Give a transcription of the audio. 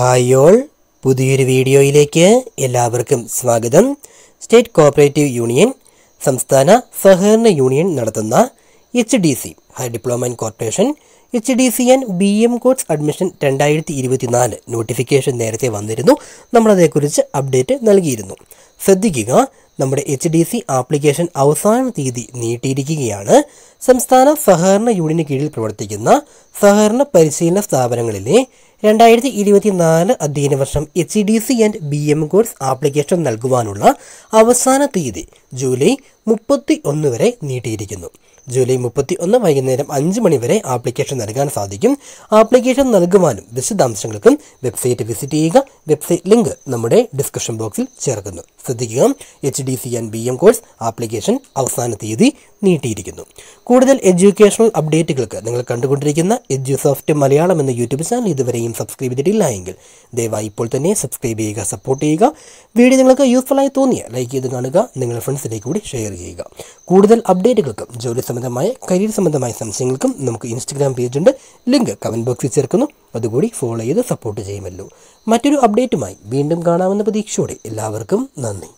hi all പുതിയൊരു വീഡിയോയിലേക്ക് എല്ലാവർക്കും സ്വാഗതം സ്റ്റേറ്റ് കോപ്പറേറ്റീവ് യൂണിയൻ സംസ്ഥാന സഹകരണ യൂണിയൻ നടത്തുന്ന H D C high diploma and corporation H D C and B M course admission രണ്ടായിരത്തി ഇരുപത്തിനാല് നോട്ടിഫിക്കേഷൻ നേരത്തെ വന്നിരുന്നു നമ്മളതേക്കുറിച്ച് അപ്ഡേറ്റ് നൽകിയിരുന്നു ശ്രദ്ധിക്കുക നമ്മുടെ എച്ച് ഡി സി ആപ്ലിക്കേഷൻ അവസാന തീയതി നീട്ടിയിരിക്കുകയാണ് സംസ്ഥാന സഹകരണ യൂണിയന് കീഴിൽ പ്രവർത്തിക്കുന്ന സഹകരണ പരിശീലന സ്ഥാപനങ്ങളിലെ രണ്ടായിരത്തി ഇരുപത്തിനാല് അധ്യയന വർഷം H D C and B M course application നൽകുവാനുള്ള അവസാന തീയതി ജൂലൈ മുപ്പത്തി ഒന്ന് വരെ നീട്ടിയിരിക്കുന്നു ജൂലൈ മുപ്പത്തി ഒന്ന് വൈകുന്നേരം അഞ്ച് മണിവരെ ആപ്ലിക്കേഷൻ നൽകാൻ സാധിക്കും ആപ്ലിക്കേഷൻ നൽകുവാനും വിശദാംശങ്ങൾക്കും വെബ്സൈറ്റ് വിസിറ്റ് ചെയ്യുക വെബ്സൈറ്റ് ലിങ്ക് നമ്മുടെ ഡിസ്ക്രിപ്ഷൻ ബോക്സിൽ ചേർക്കുന്നു ശ്രദ്ധിക്കുക H D C and B M course application അവസാന തീയതി നീട്ടിയിരിക്കുന്നു കൂടുതൽ എഡ്യൂക്കേഷണൽ അപ്ഡേറ്റുകൾക്ക് നിങ്ങൾ കണ്ടുകൊണ്ടിരിക്കുന്ന എഡ്യൂസോഫ്റ്റ് മലയാളം എന്ന യൂട്യൂബ് ചാനൽ ഇതുവരെയും സബ്സ്ക്രൈബ് ചെയ്തിട്ടില്ല എങ്കിൽ ദയവായി ഇപ്പോൾ തന്നെ സബ്സ്ക്രൈബ് ചെയ്യുക സപ്പോർട്ട് ചെയ്യുക വീഡിയോ നിങ്ങൾക്ക് യൂസ്ഫുൾ ആയി തോന്നിയ ലൈക്ക് ചെയ്ത് കാണുക നിങ്ങളുടെ ഫ്രണ്ട്സിലേക്ക് കൂടി ഷെയർ ചെയ്യുക കൂടുതൽ അപ്ഡേറ്റുകൾക്കും ജോലി സംബന്ധമായ കരിയർ സംബന്ധമായ സംശയങ്ങൾക്കും നമുക്ക് ഇൻസ്റ്റഗ്രാം ഉണ്ട് ലിങ്ക് കമൻറ്റ് ബോക്സിൽ ചേർക്കുന്നു അതുകൂടി ഫോളോ ചെയ്ത് സപ്പോർട്ട് ചെയ്യുമല്ലോ മറ്റൊരു അപ്ഡേറ്റുമായി വീണ്ടും കാണാമെന്ന പ്രതീക്ഷയോടെ എല്ലാവർക്കും നന്ദി